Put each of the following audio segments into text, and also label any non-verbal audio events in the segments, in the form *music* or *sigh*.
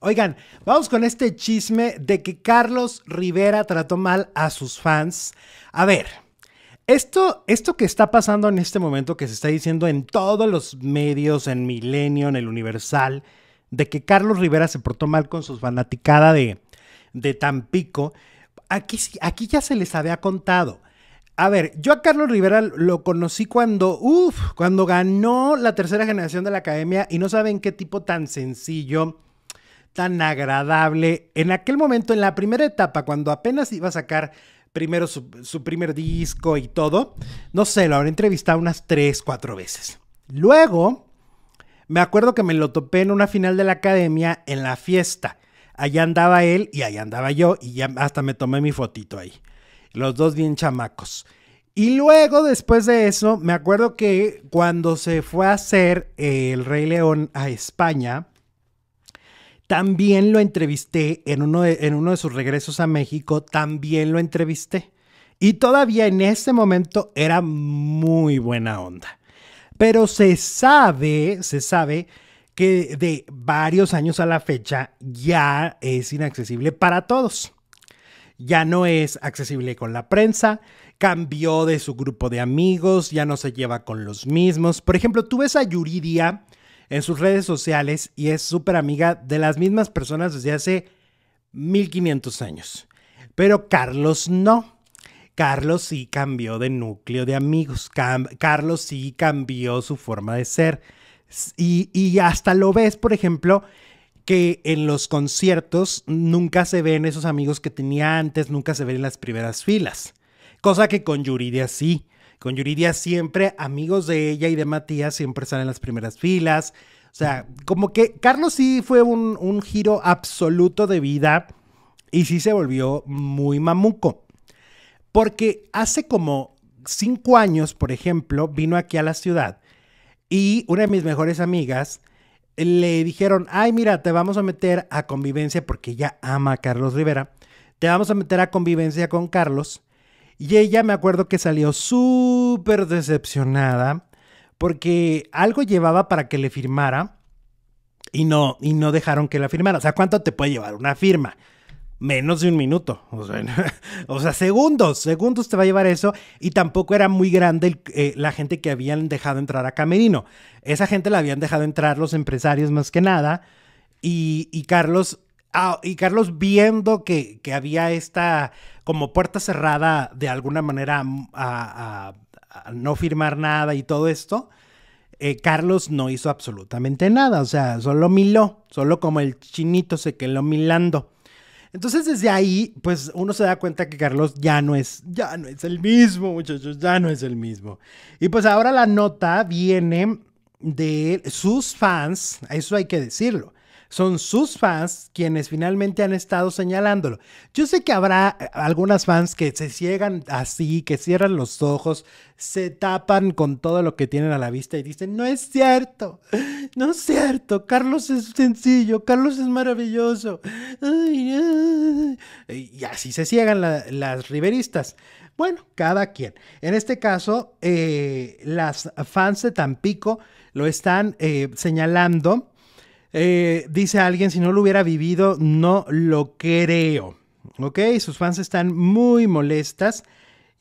Oigan, vamos con este chisme de que Carlos Rivera trató mal a sus fans. A ver, esto, esto que está pasando en este momento, que se está diciendo en todos los medios, en Milenio, en el Universal, de que Carlos Rivera se portó mal con sus fanaticada de, de Tampico, aquí, aquí ya se les había contado. A ver, yo a Carlos Rivera lo conocí cuando, cuando ganó la tercera generación de la academia y no saben qué tipo tan sencillo tan agradable. En aquel momento, en la primera etapa, cuando apenas iba a sacar primero su, primer disco y todo, no sé, lo habré entrevistado unas tres, cuatro veces. Luego, me acuerdo que me lo topé en una final de la academia en la fiesta. Allá andaba él y allá andaba yo y ya hasta me tomé mi fotito ahí. Los dos bien chamacos. Y luego, después de eso, me acuerdo que cuando se fue a hacer El Rey León a España, también lo entrevisté en uno, de, en uno de sus regresos a México, también lo entrevisté. Y todavía en ese momento era muy buena onda. Pero se sabe, se sabe que de varios años a la fecha ya es inaccesible para todos. Ya no es accesible con la prensa, cambió de su grupo de amigos, ya no se lleva con los mismos. Por ejemplo, tú ves a Yuridia en sus redes sociales y es súper amiga de las mismas personas desde hace 1500 años. Pero Carlos no. Carlos sí cambió de núcleo de amigos. Carlos sí cambió su forma de ser. Y, y hasta lo ves, por ejemplo, que en los conciertos nunca se ven esos amigos que tenía antes, nunca se ven en las primeras filas. Cosa que con Yuridia sí con Yuridia siempre amigos de ella y de Matías, siempre salen en las primeras filas. O sea, como que Carlos sí fue un, un giro absoluto de vida y sí se volvió muy mamuco. Porque hace como cinco años, por ejemplo, vino aquí a la ciudad y una de mis mejores amigas le dijeron, ay, mira, te vamos a meter a convivencia porque ella ama a Carlos Rivera. Te vamos a meter a convivencia con Carlos y ella me acuerdo que salió súper decepcionada porque algo llevaba para que le firmara y no, y no dejaron que la firmara. O sea, ¿cuánto te puede llevar una firma? menos de un minuto. *laughs* O sea, segundos, segundos te va a llevar eso. Y tampoco era muy grande eh, la gente que habían dejado entrar a Camerino. Esa gente la habían dejado entrar los empresarios más que nada. Y, y Carlos Ah, y Carlos viendo que, que, había esta como puerta cerrada de alguna manera mm, a, no firmar nada y todo esto, eh, Carlos no hizo absolutamente nada, o sea, solo miló, solo como el chinito se quedó milando. Entonces desde ahí, pues uno se da cuenta que Carlos ya no es, ya no es el mismo, muchachos, ya no es el mismo. Y pues ahora la nota viene de sus fans, eso hay que decirlo son sus fans quienes finalmente han estado señalándolo. Yo sé que habrá eh, algunas fans que se ciegan así, que cierran los ojos, se tapan con todo lo que tienen a la vista y dicen, no es cierto, no es cierto, Carlos es sencillo, Carlos es maravilloso. Y así se ciegan las riveristas. Bueno, cada quien. En este caso, eh, las fans de Tampico lo están eh, señalando eh, dice alguien, si no lo hubiera vivido, no lo creo. ¿Ok? Sus fans están muy molestas.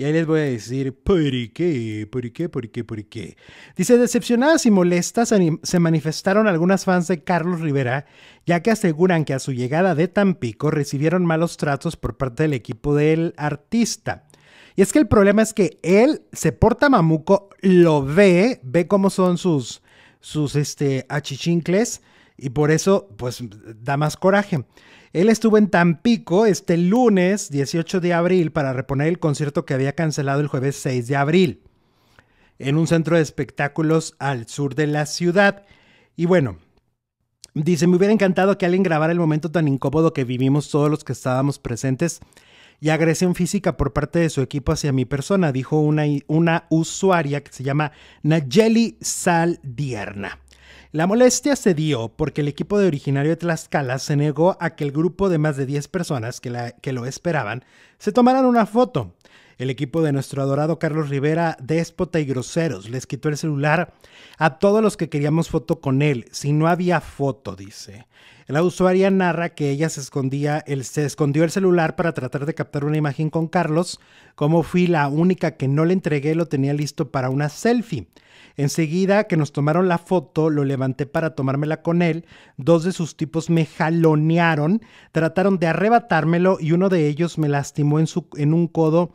Y ahí les voy a decir, ¿por qué? ¿Por qué? ¿Por qué? ¿Por qué? Dice, decepcionadas y molestas se manifestaron algunas fans de Carlos Rivera, ya que aseguran que a su llegada de Tampico recibieron malos tratos por parte del equipo del artista. Y es que el problema es que él se porta mamuco, lo ve, ve cómo son sus, sus este, achichincles y por eso pues da más coraje. Él estuvo en Tampico este lunes 18 de abril para reponer el concierto que había cancelado el jueves 6 de abril en un centro de espectáculos al sur de la ciudad. Y bueno, dice, me hubiera encantado que alguien grabara el momento tan incómodo que vivimos todos los que estábamos presentes y agresión física por parte de su equipo hacia mi persona, dijo una, usuaria que se llama Nayeli Saldierna. La molestia se dio porque el equipo de originario de Tlaxcala se negó a que el grupo de más de 10 personas que, la, que, lo esperaban se tomaran una foto. El equipo de nuestro adorado Carlos Rivera, déspota y groseros, les quitó el celular a todos los que queríamos foto con él, si no había foto, dice. La usuaria narra que ella se, escondía se escondió el celular para tratar de captar una imagen con Carlos. Como fui la única que no le entregué, lo tenía listo para una selfie. Enseguida que nos tomaron la foto, lo levanté para tomármela con él. Dos de sus tipos me jalonearon, trataron de arrebatármelo y uno de ellos me lastimó en, su, en un codo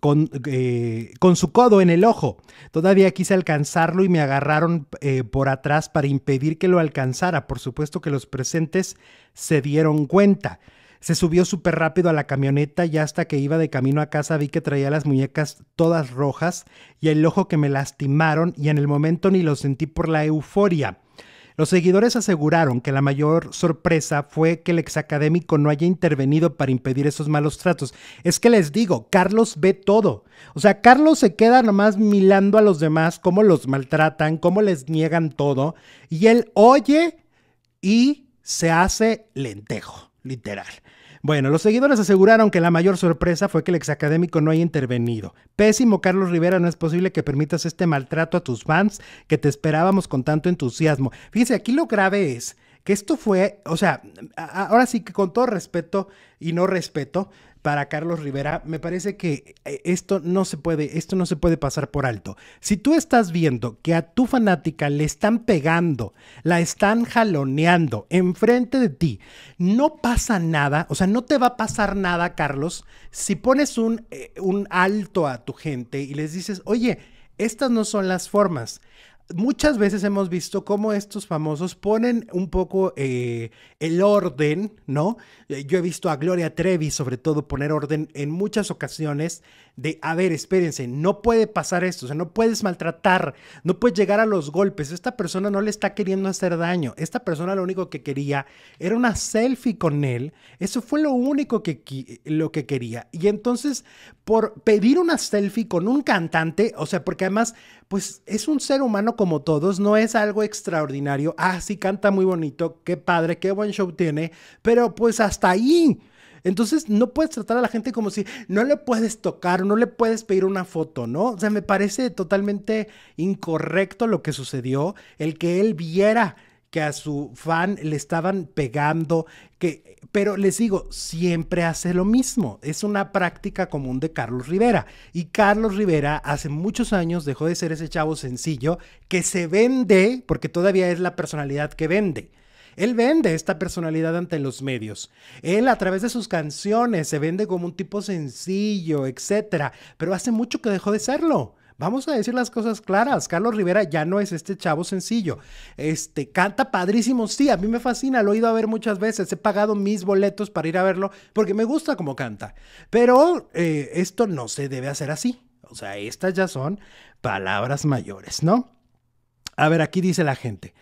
con, eh, con, su codo en el ojo. Todavía quise alcanzarlo y me agarraron eh, por atrás para impedir que lo alcanzara. Por supuesto que los presentes se dieron cuenta. Se subió súper rápido a la camioneta y hasta que iba de camino a casa vi que traía las muñecas todas rojas y el ojo que me lastimaron y en el momento ni lo sentí por la euforia. Los seguidores aseguraron que la mayor sorpresa fue que el exacadémico no haya intervenido para impedir esos malos tratos. Es que les digo, Carlos ve todo. O sea, Carlos se queda nomás milando a los demás, cómo los maltratan, cómo les niegan todo. Y él oye y se hace lentejo, literal. Bueno, los seguidores aseguraron que la mayor sorpresa fue que el exacadémico no haya intervenido. Pésimo, Carlos Rivera, no es posible que permitas este maltrato a tus fans que te esperábamos con tanto entusiasmo. Fíjense, aquí lo grave es que esto fue, o sea, ahora sí que con todo respeto y no respeto, para Carlos Rivera, me parece que eh, esto no se puede, esto no se puede pasar por alto. Si tú estás viendo que a tu fanática le están pegando, la están jaloneando enfrente de ti, no pasa nada, o sea, no te va a pasar nada, Carlos, si pones un, eh, un alto a tu gente y les dices, oye, estas no son las formas muchas veces hemos visto cómo estos famosos ponen un poco eh, el orden, ¿no? Eh, yo he visto a Gloria Trevi, sobre todo, poner orden en muchas ocasiones de, a ver, espérense, no puede pasar esto, o sea, no puedes maltratar, no puedes llegar a los golpes, esta persona no le está queriendo hacer daño, esta persona lo único que quería era una selfie con él, eso fue lo único que, lo que quería. Y entonces, por pedir una selfie con un cantante, o sea, porque además, pues es un ser humano como todos, no es algo extraordinario. Ah, sí, canta muy bonito, qué padre, qué buen show tiene, pero pues hasta ahí. Entonces no puedes tratar a la gente como si no le puedes tocar, no le puedes pedir una foto, ¿no? O sea, me parece totalmente incorrecto lo que sucedió, el que él viera que a su fan le estaban pegando, que, pero les digo, siempre hace lo mismo. Es una práctica común de Carlos Rivera. Y Carlos Rivera hace muchos años dejó de ser ese chavo sencillo que se vende, porque todavía es la personalidad que vende. Él vende esta personalidad ante los medios. Él a través de sus canciones se vende como un tipo sencillo, etcétera, pero hace mucho que dejó de serlo. Vamos a decir las cosas claras. Carlos Rivera ya no es este chavo sencillo. Este, canta padrísimo, sí, a mí me fascina, lo he ido a ver muchas veces, he pagado mis boletos para ir a verlo porque me gusta cómo canta. Pero eh, esto no se debe hacer así. O sea, estas ya son palabras mayores, ¿no? A ver, aquí dice la gente.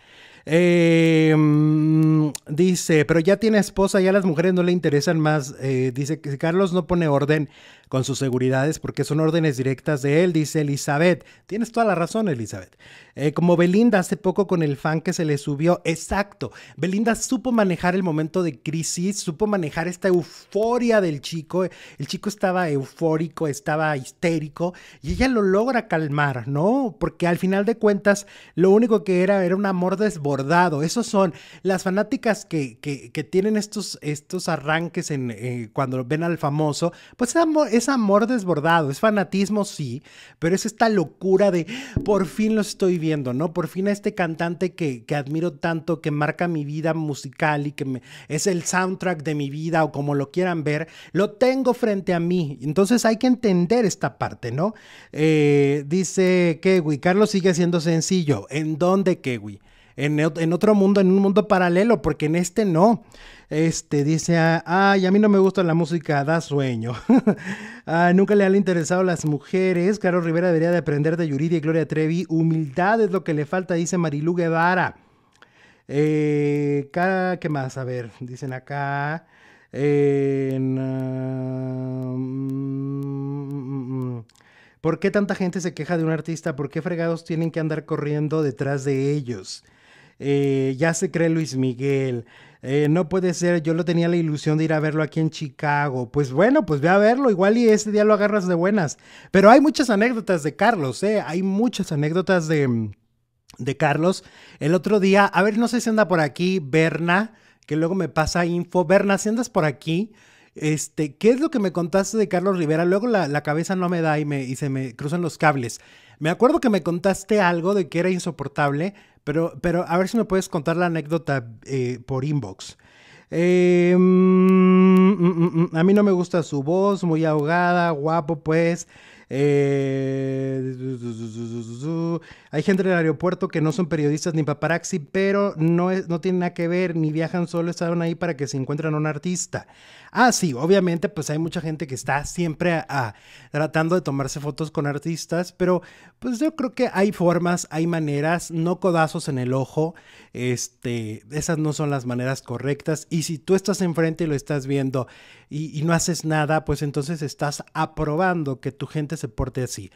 Em, dice, pero ya tiene esposa, ya las mujeres no le interesan más. Eh, dice que Carlos no pone orden con sus seguridades porque son órdenes directas de él, dice Elizabeth. Tienes toda la razón, Elizabeth. Eh, como Belinda hace poco con el fan que se le subió, exacto. Belinda supo manejar el momento de crisis, supo manejar esta euforia del chico. El chico estaba eufórico, estaba histérico y ella lo logra calmar, ¿no? Porque al final de cuentas lo único que era era un amor desbordado. Esos son las fanáticas que, tienen estos, estos arranques en, eh, cuando ven al famoso, pues es amor, es amor desbordado, es fanatismo, sí, pero es esta locura de por fin lo estoy viendo, ¿no? Por fin a este cantante que, admiro tanto, que marca mi vida musical y que me, es el soundtrack de mi vida o como lo quieran ver, lo tengo frente a mí. Entonces hay que entender esta parte, ¿no? Eh, dice Kewi, Carlos sigue siendo sencillo. ¿En dónde, Kewi? en, otro mundo, en un mundo paralelo, porque en este no. Este dice, ay, a mí no me gusta la música, da sueño. *laughs* Ah, nunca le han interesado las mujeres. Caro Rivera debería de aprender de Yuridia y Gloria Trevi. Humildad es lo que le falta, dice Marilu Guevara. Eh, ¿Qué más? A ver, dicen acá. Um, ¿Por qué tanta gente se queja de un artista? ¿Por qué fregados tienen que andar corriendo detrás de ellos? Eh, ya se cree Luis Miguel. Eh, no puede ser, yo lo tenía la ilusión de ir a verlo aquí en Chicago. Pues bueno, pues ve a verlo, igual y ese día lo agarras de buenas. Pero hay muchas anécdotas de Carlos, eh, Hay muchas anécdotas de, Carlos. El otro día, a ver, no sé si anda por aquí Berna, que luego me pasa info. Berna, si andas por aquí, este, ¿qué es lo que me contaste de Carlos Rivera? Luego la, cabeza no me da y, y se me cruzan los cables. Me acuerdo que me contaste algo de que era insoportable, pero, a ver si me puedes contar la anécdota eh, por inbox. Em, mm, mm, mm, a mí no me gusta su voz, muy ahogada, guapo pues. Eh, hay gente en el aeropuerto que no son periodistas ni paparazzi, pero no, es, no tienen nada que ver, ni viajan solo, estaban ahí para que se encuentren a un artista. Ah, sí, obviamente, pues hay mucha gente que está siempre tratando de tomarse fotos con artistas, pero pues yo creo que hay formas, hay maneras, no codazos en el ojo, este, esas no son las maneras correctas. Y si tú estás enfrente y lo estás viendo y no haces nada, pues entonces estás aprobando que tu gente se porte así.